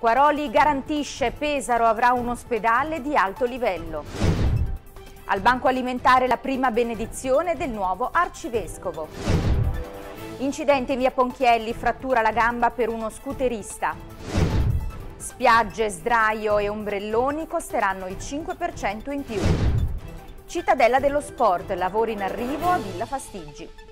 Quaroli garantisce Pesaro avrà un ospedale di alto livello. Al Banco Alimentare la prima benedizione del nuovo arcivescovo. Incidente in via Ponchielli, frattura la gamba per uno scooterista. Spiagge, sdraio e ombrelloni costeranno il 5% in più. Cittadella dello Sport, lavori in arrivo a Villa Fastiggi.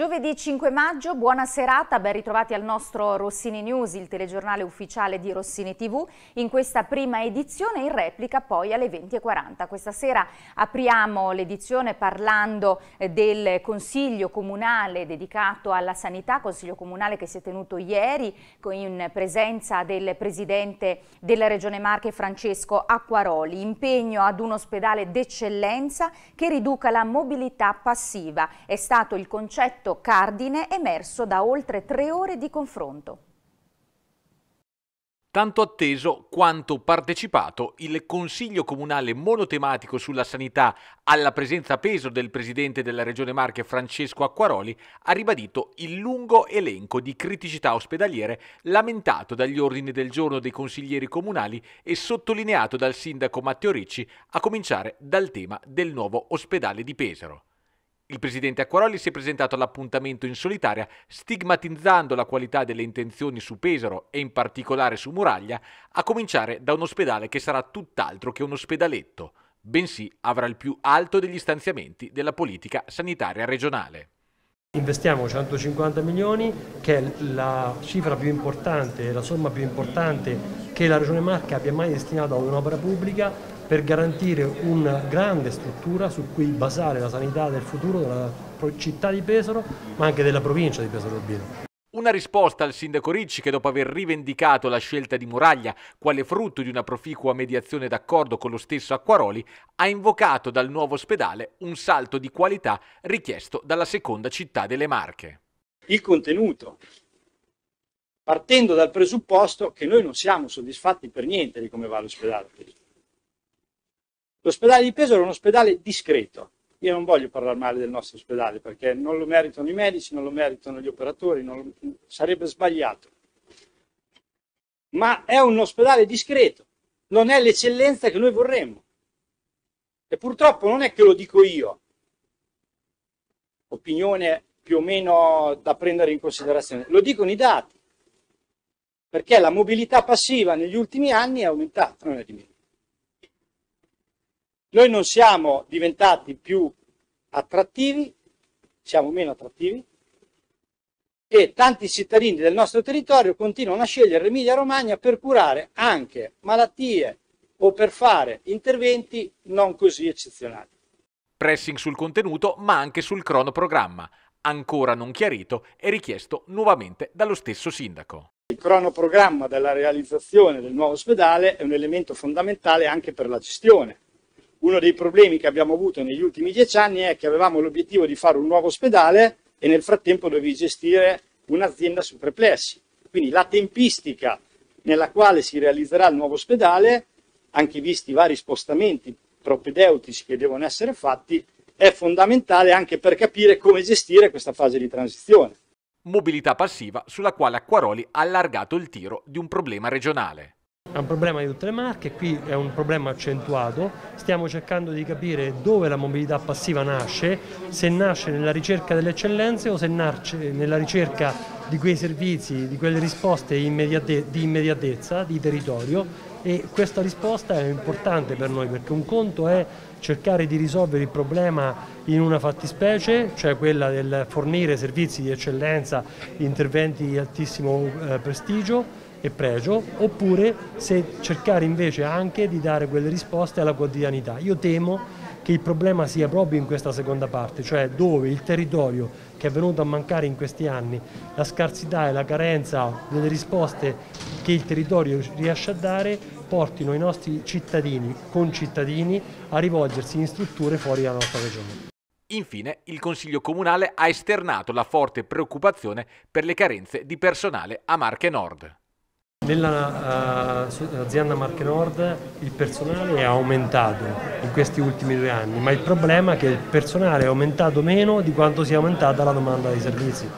Giovedì 5 maggio, buona serata, ben ritrovati al nostro Rossini News, il telegiornale ufficiale di Rossini TV, in questa prima edizione in replica poi alle 20.40. Questa sera apriamo l'edizione parlando eh, del Consiglio Comunale dedicato alla sanità, Consiglio Comunale che si è tenuto ieri in presenza del Presidente della Regione Marche Francesco Acquaroli, impegno ad un ospedale d'eccellenza che riduca la mobilità passiva. È stato il concetto concetto cardine emerso da oltre tre ore di confronto. Tanto atteso quanto partecipato il Consiglio Comunale monotematico sulla sanità alla presenza a peso del Presidente della Regione Marche Francesco Acquaroli ha ribadito il lungo elenco di criticità ospedaliere lamentato dagli ordini del giorno dei consiglieri comunali e sottolineato dal Sindaco Matteo Ricci a cominciare dal tema del nuovo ospedale di Pesaro. Il presidente Acquaroli si è presentato all'appuntamento in solitaria, stigmatizzando la qualità delle intenzioni su Pesaro e in particolare su Muraglia, a cominciare da un ospedale che sarà tutt'altro che un ospedaletto, bensì avrà il più alto degli stanziamenti della politica sanitaria regionale. Investiamo 150 milioni, che è la cifra più importante, la somma più importante che la Regione Marca abbia mai destinato ad un'opera pubblica per garantire una grande struttura su cui basare la sanità del futuro della città di Pesaro, ma anche della provincia di Pesaro Urbino. Una risposta al sindaco Ricci che dopo aver rivendicato la scelta di Muraglia quale frutto di una proficua mediazione d'accordo con lo stesso Acquaroli, ha invocato dal nuovo ospedale un salto di qualità richiesto dalla seconda città delle Marche. Il contenuto, partendo dal presupposto che noi non siamo soddisfatti per niente di come va l'ospedale. L'ospedale di Pesaro è un ospedale discreto. Io non voglio parlare male del nostro ospedale perché non lo meritano i medici, non lo meritano gli operatori, lo, sarebbe sbagliato. Ma è un ospedale discreto, non è l'eccellenza che noi vorremmo. E purtroppo non è che lo dico io, opinione più o meno da prendere in considerazione, lo dicono i dati, perché la mobilità passiva negli ultimi anni è aumentata, non è diminuita. Noi non siamo diventati più attrattivi, siamo meno attrattivi, e tanti cittadini del nostro territorio continuano a scegliere Emilia Romagna per curare anche malattie o per fare interventi non così eccezionali. Pressing sul contenuto ma anche sul cronoprogramma, ancora non chiarito e richiesto nuovamente dallo stesso sindaco. Il cronoprogramma della realizzazione del nuovo ospedale è un elemento fondamentale anche per la gestione uno dei problemi che abbiamo avuto negli ultimi dieci anni è che avevamo l'obiettivo di fare un nuovo ospedale e nel frattempo dovevi gestire un'azienda su perplessi. Quindi la tempistica nella quale si realizzerà il nuovo ospedale, anche visti i vari spostamenti propedeutici che devono essere fatti, è fondamentale anche per capire come gestire questa fase di transizione. Mobilità passiva sulla quale Acquaroli ha allargato il tiro di un problema regionale. È un problema di tutte le marche, qui è un problema accentuato, stiamo cercando di capire dove la mobilità passiva nasce, se nasce nella ricerca delle eccellenze o se nasce nella ricerca di quei servizi, di quelle risposte immediate, di immediatezza, di territorio e questa risposta è importante per noi perché un conto è cercare di risolvere il problema in una fattispecie, cioè quella del fornire servizi di eccellenza, interventi di altissimo eh, prestigio, e pregio, oppure se cercare invece anche di dare quelle risposte alla quotidianità. Io temo che il problema sia proprio in questa seconda parte, cioè dove il territorio che è venuto a mancare in questi anni, la scarsità e la carenza delle risposte che il territorio riesce a dare portino i nostri cittadini, concittadini, a rivolgersi in strutture fuori dalla nostra regione. Infine, il Consiglio Comunale ha esternato la forte preoccupazione per le carenze di personale a Marche Nord. Nell'azienda eh, uh, Marche Nord il personale è aumentato in questi ultimi due anni, ma il problema è che il personale è aumentato meno di quanto sia aumentata la domanda di servizi.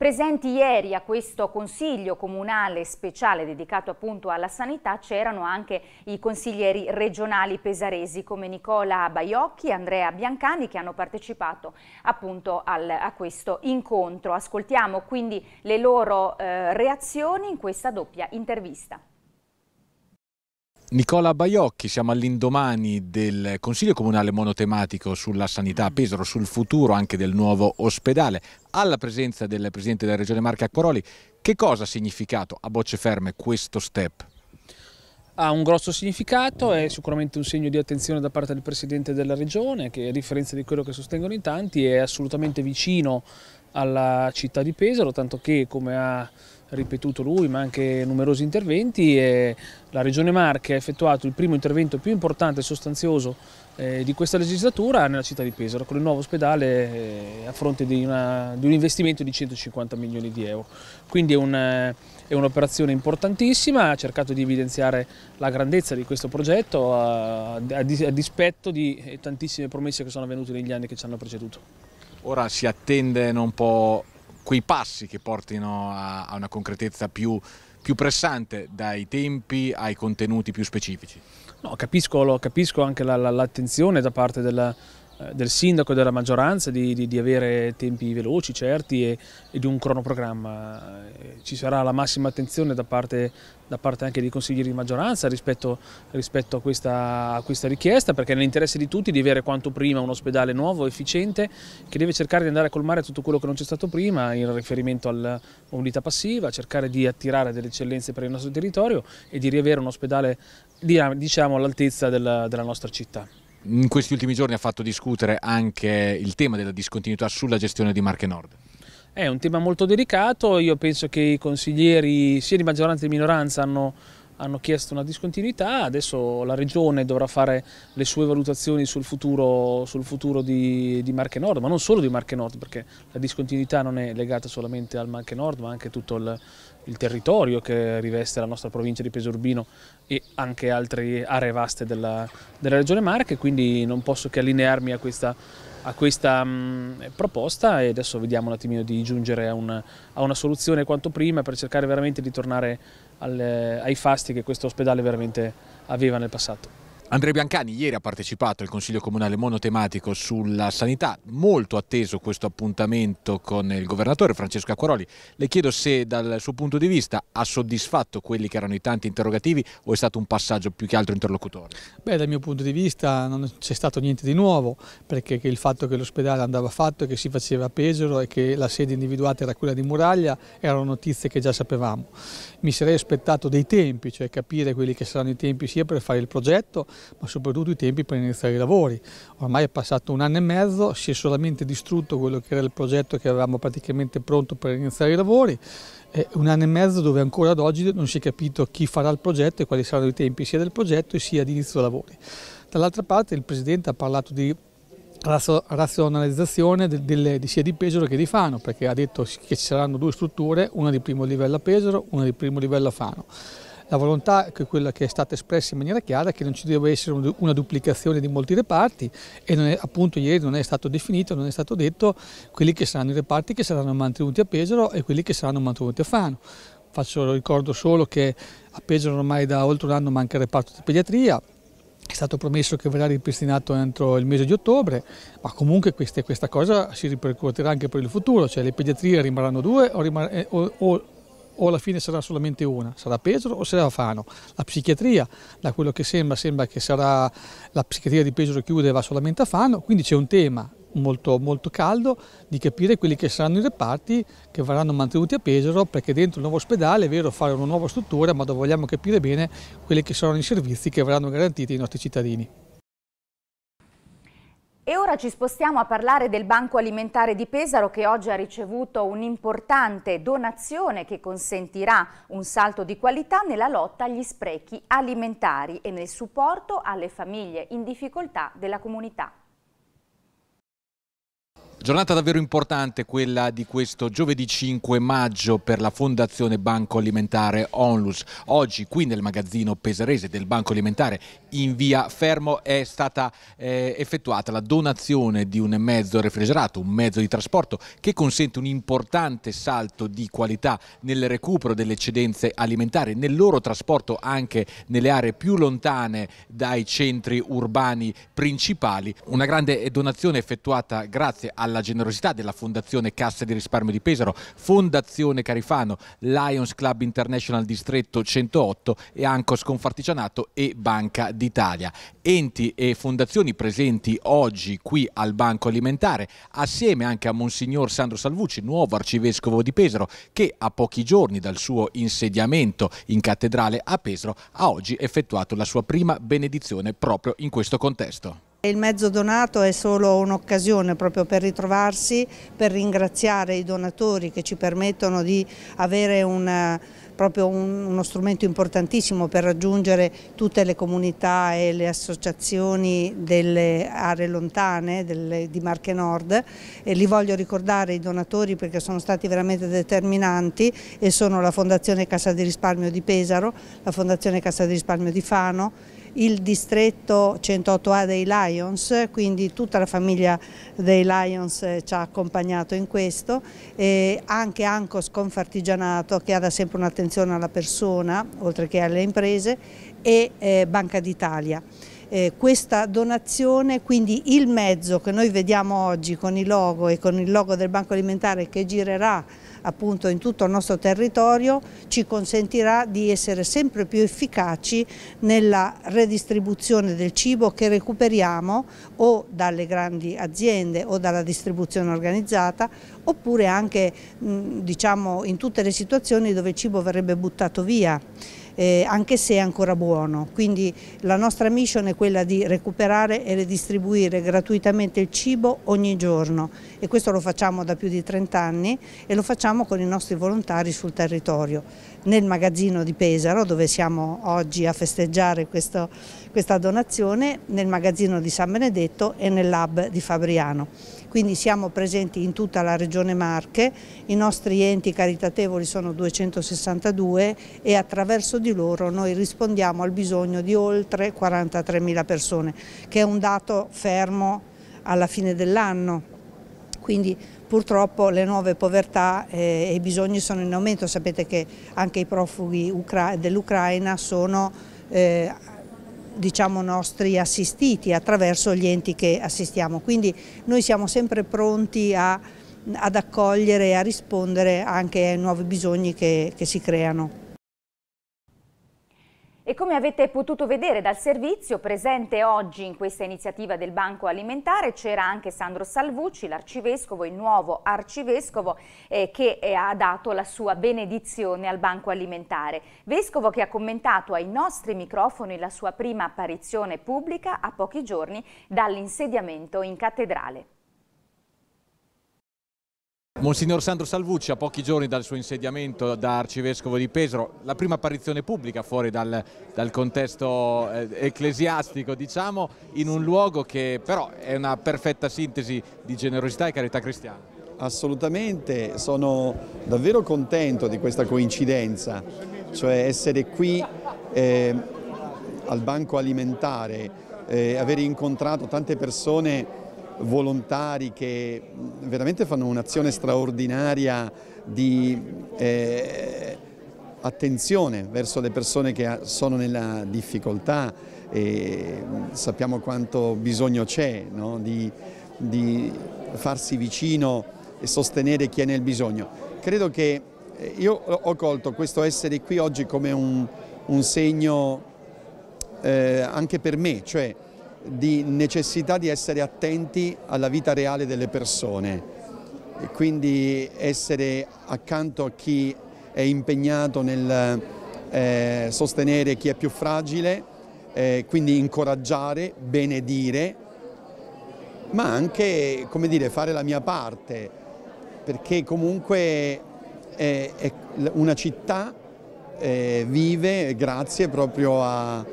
Presenti ieri a questo consiglio comunale speciale dedicato appunto alla sanità c'erano anche i consiglieri regionali pesaresi come Nicola Baiocchi e Andrea Biancani che hanno partecipato appunto al, a questo incontro. Ascoltiamo quindi le loro eh, reazioni in questa doppia intervista. Nicola Baiocchi, siamo all'indomani del Consiglio Comunale monotematico sulla sanità a Pesaro, sul futuro anche del nuovo ospedale, alla presenza del Presidente della Regione Marche Acquaroli. Che cosa ha significato a bocce ferme questo step? ha un grosso significato, è sicuramente un segno di attenzione da parte del Presidente della Regione che a differenza di quello che sostengono in tanti è assolutamente vicino alla città di Pesaro, tanto che come ha ripetuto lui ma anche numerosi interventi e la Regione Marche ha effettuato il primo intervento più importante e sostanzioso eh, di questa legislatura nella città di Pesaro con il nuovo ospedale eh, a fronte di, una, di, un investimento di 150 milioni di euro. Quindi è un'operazione importantissima, ha cercato di evidenziare la grandezza di questo progetto a, a dispetto di eh, tantissime promesse che sono avvenute negli anni che ci hanno preceduto. Ora si attende non può quei passi che portino a, a una concretezza più, più pressante dai tempi ai contenuti più specifici. No, capisco, capisco anche l'attenzione la, la, da parte della, eh, del sindaco e della maggioranza di, di, di avere tempi veloci, certi e, e, di un cronoprogramma. Eh, ci sarà la massima attenzione da parte, da parte anche dei consiglieri di maggioranza rispetto, rispetto a, questa, a, questa, richiesta perché è nell'interesse di tutti di avere quanto prima un ospedale nuovo, efficiente, che deve cercare di andare a colmare tutto quello che non c'è stato prima in riferimento alla mobilità passiva, cercare di attirare delle eccellenze per il nostro territorio e di riavere un ospedale diciamo, all'altezza della, della nostra città. In questi ultimi giorni ha fatto discutere anche il tema della discontinuità sulla gestione di Marche Nord. È un tema molto delicato, io penso che i consiglieri sia di maggioranza che di minoranza hanno, hanno chiesto una discontinuità, adesso la Regione dovrà fare le sue valutazioni sul futuro, sul futuro di, di, Marche Nord, ma non solo di Marche Nord perché la discontinuità non è legata solamente al Marche Nord ma anche tutto il il territorio che riveste la nostra provincia di Pesorbino e anche altre aree vaste della, della regione Marche, quindi non posso che allinearmi a questa, a questa mh, mm, proposta e adesso vediamo un attimino di giungere a una, a una soluzione quanto prima per cercare veramente di tornare al, eh, ai fasti che questo ospedale veramente aveva nel passato. Andrea Biancani ieri ha partecipato al Consiglio Comunale monotematico sulla sanità, molto atteso questo appuntamento con il governatore Francesco Acquaroli. Le chiedo se dal suo punto di vista ha soddisfatto quelli che erano i tanti interrogativi o è stato un passaggio più che altro interlocutore? Beh, dal mio punto di vista non c'è stato niente di nuovo, perché il fatto che l'ospedale andava fatto e che si faceva a Pesaro e che la sede individuata era quella di Muraglia erano notizie che già sapevamo mi sarei aspettato dei tempi, cioè capire quelli che saranno i tempi sia per fare il progetto, ma soprattutto i tempi per iniziare i lavori. Ormai è passato un anno e mezzo, si è solamente distrutto quello che era il progetto che avevamo praticamente pronto per iniziare i lavori, è un anno e mezzo dove ancora ad oggi non si è capito chi farà il progetto e quali saranno i tempi sia del progetto sia di inizio lavori. Dall'altra parte il Presidente ha parlato di razionalizzazione delle, sia di Pesaro che di Fano, perché ha detto che ci saranno due strutture, una di primo livello a Pesaro, una di primo livello a Fano. La volontà, è quella che è stata espressa in maniera chiara, che non ci deve essere una duplicazione di molti reparti e è, appunto ieri non è stato definito, non è stato detto quelli che saranno i reparti che saranno mantenuti a Pesaro e quelli che saranno mantenuti a Fano. Faccio ricordo solo che a Pesaro ormai da oltre un anno manca il reparto di pediatria, è stato promesso che verrà ripristinato entro il mese di ottobre, ma comunque queste, questa cosa si ripercuoterà anche per il futuro, cioè le pediatrie rimarranno due o, rimar eh, o, o o alla fine sarà solamente una? Sarà Pesaro o sarà Fano? La psichiatria, da quello che sembra, sembra che sarà la psichiatria di Pesaro chiude e va solamente a Fano, quindi c'è un tema molto, molto caldo di capire quelli che saranno i reparti che verranno mantenuti a Pesaro perché dentro il nuovo ospedale è vero fare una nuova struttura ma vogliamo capire bene quelli che saranno i servizi che verranno garantiti ai nostri cittadini. E ora ci spostiamo a parlare del Banco Alimentare di Pesaro che oggi ha ricevuto un'importante donazione che consentirà un salto di qualità nella lotta agli sprechi alimentari e nel supporto alle famiglie in difficoltà della comunità. Giornata davvero importante quella di questo giovedì 5 maggio per la Fondazione Banco Alimentare Onlus. Oggi qui nel magazzino peserese del Banco Alimentare in via Fermo è stata eh, effettuata la donazione di un mezzo refrigerato, un mezzo di trasporto che consente un importante salto di qualità nel recupero delle eccedenze alimentari, nel loro trasporto anche nelle aree più lontane dai centri urbani principali. Una grande donazione effettuata grazie alla alla generosità della Fondazione Cassa di Risparmio di Pesaro, Fondazione Carifano, Lions Club International Distretto 108 e Ancos Confartigianato e Banca d'Italia. Enti e fondazioni presenti oggi qui al Banco Alimentare, assieme anche a Monsignor Sandro Salvucci, nuovo arcivescovo di Pesaro, che a pochi giorni dal suo insediamento in cattedrale a Pesaro ha oggi effettuato la sua prima benedizione proprio in questo contesto. Il mezzo donato è solo un'occasione proprio per ritrovarsi, per ringraziare i donatori che ci permettono di avere una, proprio un, uno strumento importantissimo per raggiungere tutte le comunità e le associazioni delle aree lontane delle, di Marche Nord e li voglio ricordare i donatori perché sono stati veramente determinanti e sono la Fondazione Cassa di Risparmio di Pesaro, la Fondazione Cassa di Risparmio di Fano il distretto 108A dei Lions, quindi tutta la famiglia dei Lions eh, ci ha accompagnato in questo, e anche Ancos Confartigianato che ha da sempre un'attenzione alla persona oltre che alle imprese e eh, Banca d'Italia eh, questa donazione, quindi il mezzo che noi vediamo oggi con i logo e con il logo del Banco Alimentare che girerà appunto in tutto il nostro territorio ci consentirà di essere sempre più efficaci nella redistribuzione del cibo che recuperiamo o dalle grandi aziende o dalla distribuzione organizzata oppure anche diciamo in tutte le situazioni dove il cibo verrebbe buttato via eh, anche se è ancora buono. Quindi la nostra mission è quella di recuperare e redistribuire gratuitamente il cibo ogni giorno e questo lo facciamo da più di 30 anni e lo facciamo con i nostri volontari sul territorio. Nel magazzino di Pesaro, dove siamo oggi a festeggiare questo, questa donazione, nel magazzino di San Benedetto e nel lab di Fabriano quindi siamo presenti in tutta la regione Marche, i nostri enti caritatevoli sono 262 e attraverso di loro noi rispondiamo al bisogno di oltre 43 mila persone, che è un dato fermo alla fine dell'anno. Quindi purtroppo le nuove povertà eh, e i bisogni sono in aumento, sapete che anche i profughi dell'Ucraina sono eh, diciamo, nostri assistiti attraverso gli enti che assistiamo. Quindi noi siamo sempre pronti a, ad accogliere e a rispondere anche ai nuovi bisogni che, che si creano. E come avete potuto vedere dal servizio, presente oggi in questa iniziativa del Banco Alimentare c'era anche Sandro Salvucci, l'arcivescovo, il nuovo arcivescovo eh, che eh, ha dato la sua benedizione al Banco Alimentare. Vescovo che ha commentato ai nostri microfoni la sua prima apparizione pubblica a pochi giorni dall'insediamento in cattedrale. Monsignor Sandro Salvucci, a pochi giorni dal suo insediamento da arcivescovo di Pesaro, la prima apparizione pubblica fuori dal, dal contesto eh, ecclesiastico, diciamo, in un luogo che però è una perfetta sintesi di generosità e carità cristiana. Assolutamente, sono davvero contento di questa coincidenza, cioè essere qui eh, al banco alimentare, eh, aver incontrato tante persone volontari che veramente fanno un'azione straordinaria di eh, attenzione verso le persone che ah, sono nella difficoltà e sappiamo quanto bisogno c'è no? di, di farsi vicino e sostenere chi è nel bisogno. Credo che eh, io ho colto questo essere qui oggi come un, un segno eh, anche per me, cioè di necessità di essere attenti alla vita reale delle persone e quindi essere accanto a chi è impegnato nel eh, sostenere chi è più fragile, eh, quindi incoraggiare, benedire, ma anche come dire, fare la mia parte, perché comunque eh, una città eh, vive grazie proprio a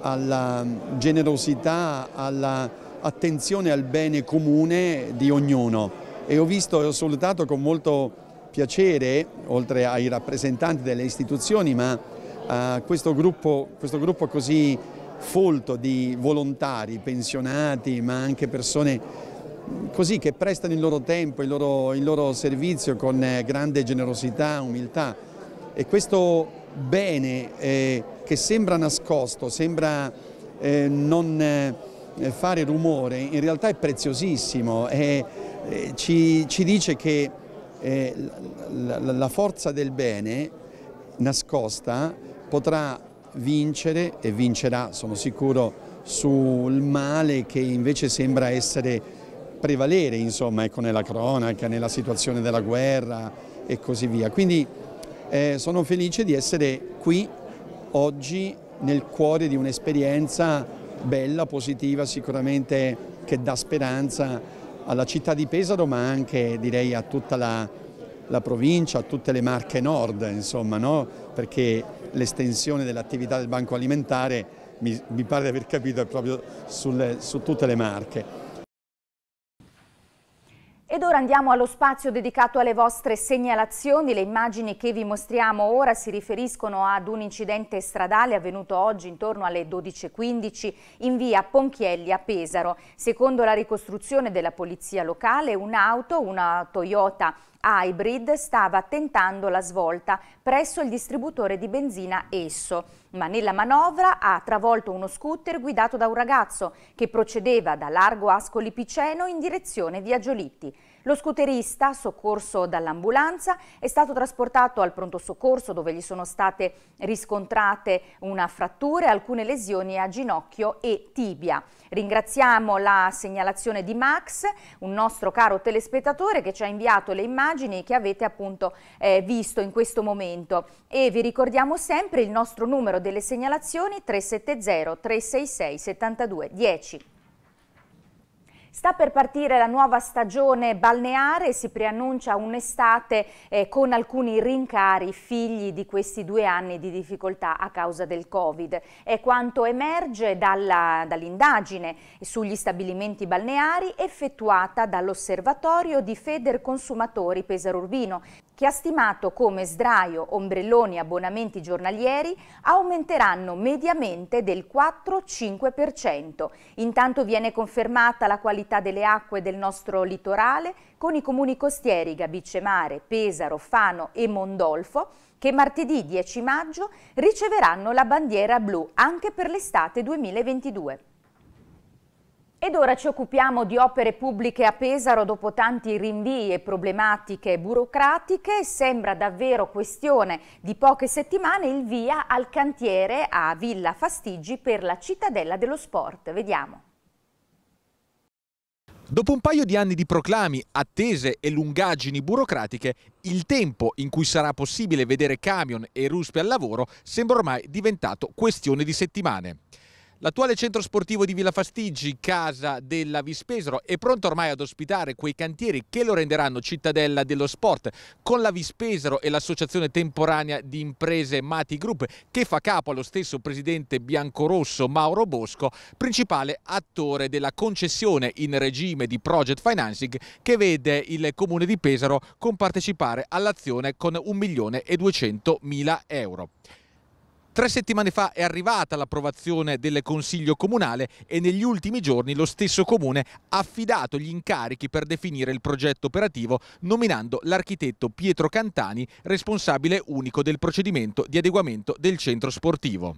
alla generosità, all'attenzione al bene comune di ognuno e ho visto e ho salutato con molto piacere, oltre ai rappresentanti delle istituzioni, ma uh, questo, gruppo, questo gruppo così folto di volontari, pensionati, ma anche persone così che prestano il loro tempo, il loro, il loro servizio con eh, grande generosità, umiltà e questo bene eh, che sembra nascosto, sembra eh, non eh, fare rumore, in realtà è preziosissimo, e, eh, ci, ci, dice che eh, la, la forza del bene nascosta potrà vincere e vincerà, sono sicuro, sul male che invece sembra essere prevalere insomma, ecco, nella cronaca, nella situazione della guerra e così via. Quindi eh, sono felice di essere qui oggi nel cuore di un'esperienza bella, positiva, sicuramente che dà speranza alla città di Pesaro ma anche direi a tutta la, la provincia, a tutte le Marche Nord insomma, no? perché l'estensione dell'attività del Banco Alimentare mi, mi, pare di aver capito è proprio sulle, su tutte le Marche. Ed ora andiamo allo spazio dedicato alle vostre segnalazioni. Le immagini che vi mostriamo ora si riferiscono ad un incidente stradale avvenuto oggi intorno alle 12.15 in via Ponchielli a Pesaro. Secondo la ricostruzione della polizia locale, un'auto, una Toyota Hybrid, stava tentando la svolta presso il distributore di benzina Esso ma nella manovra ha travolto uno scooter guidato da un ragazzo che procedeva da largo Ascoli Piceno in direzione via Giolitti. Lo scooterista, soccorso dall'ambulanza, è stato trasportato al pronto soccorso dove gli sono state riscontrate una frattura e alcune lesioni a ginocchio e tibia. Ringraziamo la segnalazione di Max, un nostro caro telespettatore che ci ha inviato le immagini che avete appunto eh, visto in questo momento e vi ricordiamo sempre il nostro numero delle segnalazioni 370 366 72 10. Sta per partire la nuova stagione balneare, si preannuncia un'estate eh, con alcuni rincari figli di questi due anni di difficoltà a causa del Covid. È quanto emerge dall'indagine dall sugli stabilimenti balneari effettuata dall'osservatorio di Feder Consumatori Pesaro Urbino che ha stimato come sdraio, ombrelloni e abbonamenti giornalieri aumenteranno mediamente del 4-5%. Intanto viene confermata la qualità delle acque del nostro litorale con i comuni costieri Gabicemare, Pesaro, Fano e Mondolfo che martedì 10 maggio riceveranno la bandiera blu anche per l'estate 2022. Ed ora ci occupiamo di opere pubbliche a Pesaro dopo tanti rinvii e problematiche burocratiche. Sembra davvero questione di poche settimane il via al cantiere a Villa Fastigi per la cittadella dello sport. Vediamo. Dopo un paio di anni di proclami, attese e lungaggini burocratiche, il tempo in cui sarà possibile vedere camion e ruspe al lavoro sembra ormai diventato questione di settimane. L'attuale centro sportivo di Villa Fastiggi, casa della Vispesaro, è pronto ormai ad ospitare quei cantieri che lo renderanno cittadella dello sport con la Vispesaro e l'associazione temporanea di imprese Mati Group che fa capo allo stesso presidente biancorosso Mauro Bosco, principale attore della concessione in regime di project financing che vede il comune di Pesaro compartecipare all'azione con 1 milione e 200 mila euro. Tre settimane fa è arrivata l'approvazione del Consiglio Comunale e negli ultimi giorni lo stesso Comune ha affidato gli incarichi per definire il progetto operativo nominando l'architetto Pietro Cantani responsabile unico del procedimento di adeguamento del centro sportivo.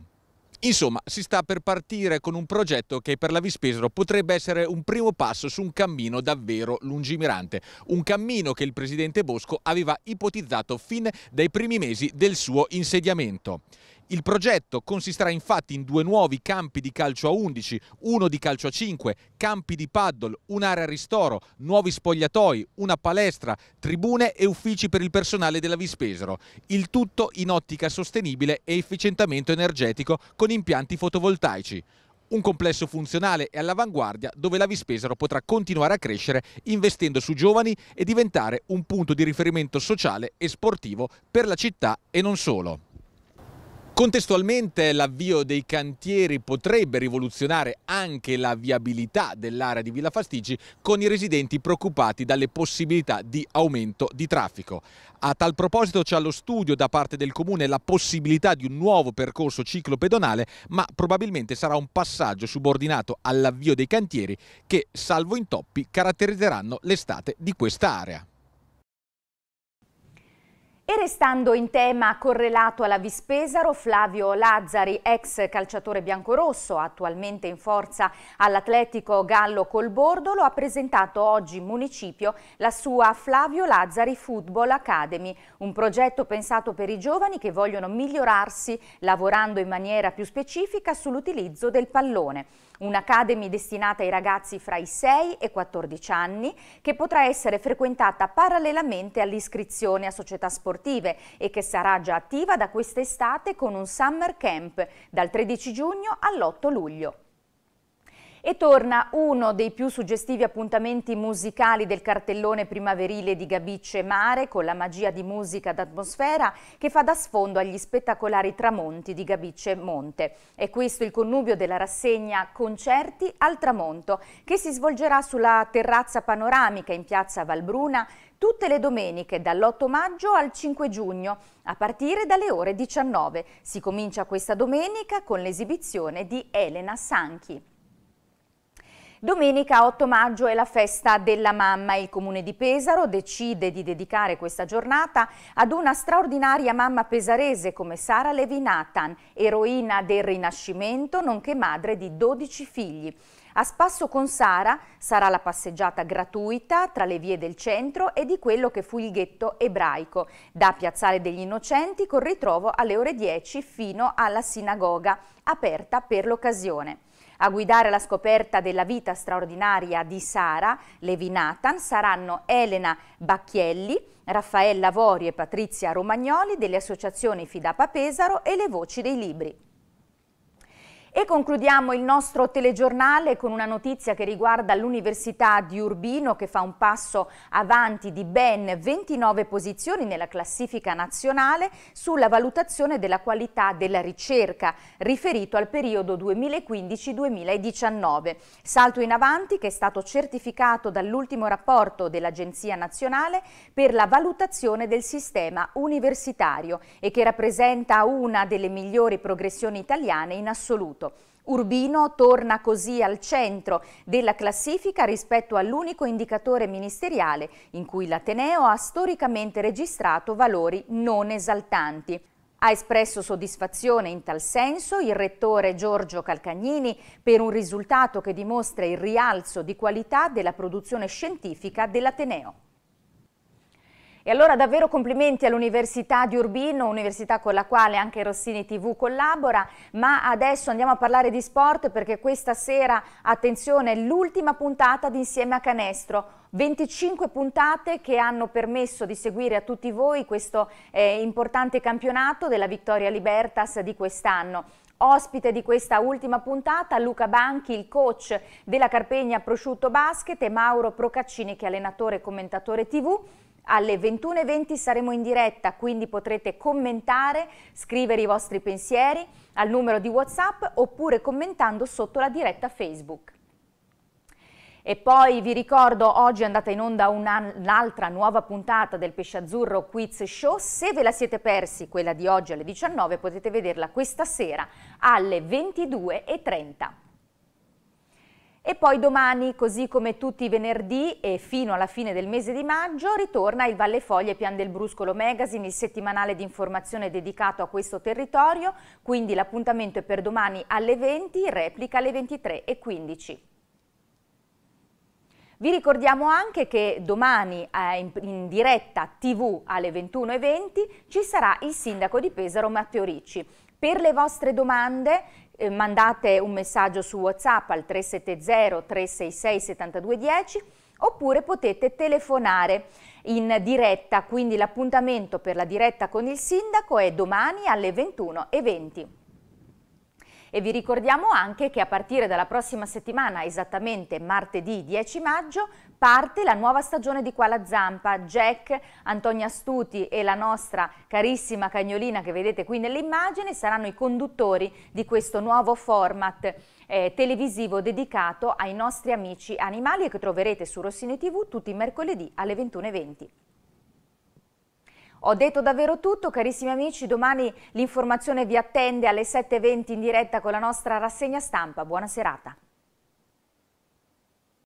Insomma, si sta per partire con un progetto che per la Vispesero potrebbe essere un primo passo su un cammino davvero lungimirante, un cammino che il presidente Bosco aveva ipotizzato fin dai primi mesi del suo insediamento. Il progetto consisterà infatti in due nuovi campi di calcio a 11, uno di calcio a 5, campi di paddle, un'area ristoro, nuovi spogliatoi, una palestra, tribune e uffici per il personale della Vispesero. Il tutto in ottica sostenibile e efficientamento energetico con impianti fotovoltaici. Un complesso funzionale e all'avanguardia dove la Vispesero potrà continuare a crescere investendo su giovani e diventare un punto di riferimento sociale e sportivo per la città e non solo. Contestualmente l'avvio dei cantieri potrebbe rivoluzionare anche la viabilità dell'area di Villa Fastici con i residenti preoccupati dalle possibilità di aumento di traffico. A tal proposito c'è allo studio da parte del comune la possibilità di un nuovo percorso ciclopedonale ma probabilmente sarà un passaggio subordinato all'avvio dei cantieri che salvo intoppi caratterizzeranno l'estate di quest'area. E restando in tema correlato alla Vispesaro, Flavio Lazzari, ex calciatore biancorosso, attualmente in forza all'Atletico Gallo col Colbordolo, ha presentato oggi in municipio la sua Flavio Lazzari Football Academy, un progetto pensato per i giovani che vogliono migliorarsi lavorando in maniera più specifica sull'utilizzo del pallone un'academy destinata ai ragazzi fra i 6 e i 14 anni che potrà essere frequentata parallelamente all'iscrizione a società sportive e che sarà già attiva da quest'estate con un summer camp dal 13 giugno all'8 luglio. E torna uno dei più suggestivi appuntamenti musicali del cartellone primaverile di Gabice Mare con la magia di musica d'atmosfera che fa da sfondo agli spettacolari tramonti di Gabice Monte. È questo il connubio della rassegna Concerti al tramonto che si svolgerà sulla terrazza panoramica in piazza Valbruna tutte le domeniche dall'8 maggio al 5 giugno a partire dalle ore 19. Si comincia questa domenica con l'esibizione di Elena Sanchi. Domenica 8 maggio è la festa della mamma e il comune di Pesaro decide di dedicare questa giornata ad una straordinaria mamma pesarese come Sara Levinatan, eroina del Rinascimento nonché madre di 12 figli. A spasso con Sara sarà la passeggiata gratuita tra le vie del centro e di quello che fu il ghetto ebraico, da Piazzale degli Innocenti con ritrovo alle ore 10 fino alla sinagoga, aperta per l'occasione. A guidare la scoperta della vita straordinaria di Sara Levinatan saranno Elena Bacchielli, Raffaella Vori e Patrizia Romagnoli delle associazioni Fidapa Pesaro e Le Voci dei Libri. E concludiamo il nostro telegiornale con una notizia che riguarda l'Università di Urbino che fa un passo avanti di ben 29 posizioni nella classifica nazionale sulla valutazione della qualità della ricerca riferito al periodo 2015-2019. Salto in avanti che è stato certificato dall'ultimo rapporto dell'Agenzia Nazionale per la valutazione del sistema universitario e che rappresenta una delle migliori progressioni italiane in assoluto assoluto. Urbino torna così al centro della classifica rispetto all'unico indicatore ministeriale in cui l'Ateneo ha storicamente registrato valori non esaltanti. Ha espresso soddisfazione in tal senso il rettore Giorgio Calcagnini per un risultato che dimostra il rialzo di qualità della produzione scientifica dell'Ateneo. E allora davvero complimenti all'Università di Urbino, università con la quale anche Rossini TV collabora, ma adesso andiamo a parlare di sport perché questa sera, attenzione, è l'ultima puntata di Insieme a Canestro. 25 puntate che hanno permesso di seguire a tutti voi questo eh, importante campionato della Vittoria Libertas di quest'anno. Ospite di questa ultima puntata Luca Banchi, il coach della Carpegna Prosciutto Basket e Mauro Procaccini che è allenatore e commentatore tv alle 21.20 saremo in diretta, quindi potrete commentare, scrivere i vostri pensieri al numero di WhatsApp oppure commentando sotto la diretta Facebook. E poi vi ricordo, oggi è andata in onda un'altra nuova puntata del Pesce Azzurro Quiz Show. Se ve la siete persi, quella di oggi alle 19, potete vederla questa sera alle 22.30. E poi domani, così come tutti i venerdì e fino alla fine del mese di maggio, ritorna il Valle Foglie Pian del Bruscolo Magazine, il settimanale di informazione dedicato a questo territorio, quindi l'appuntamento è per domani alle 20, replica alle 23.15. Vi ricordiamo anche che domani eh, in, diretta TV alle 21.20 ci sarà il sindaco di Pesaro Matteo Ricci. Per le vostre domande eh, mandate un messaggio su WhatsApp al 370 366 7210 oppure potete telefonare in diretta, quindi l'appuntamento per la diretta con il sindaco è domani alle 21.20. E vi ricordiamo anche che a partire dalla prossima settimana, esattamente martedì 10 maggio, parte la nuova stagione di Qua la Zampa. Jack, Antonia Stuti e la nostra carissima cagnolina che vedete qui nell'immagine saranno i conduttori di questo nuovo format eh, televisivo dedicato ai nostri amici animali e che troverete su Rossini TV tutti i mercoledì alle 21.20. Ho detto davvero tutto, carissimi amici, domani l'informazione vi attende alle 7.20 in diretta con la nostra rassegna stampa. Buona serata.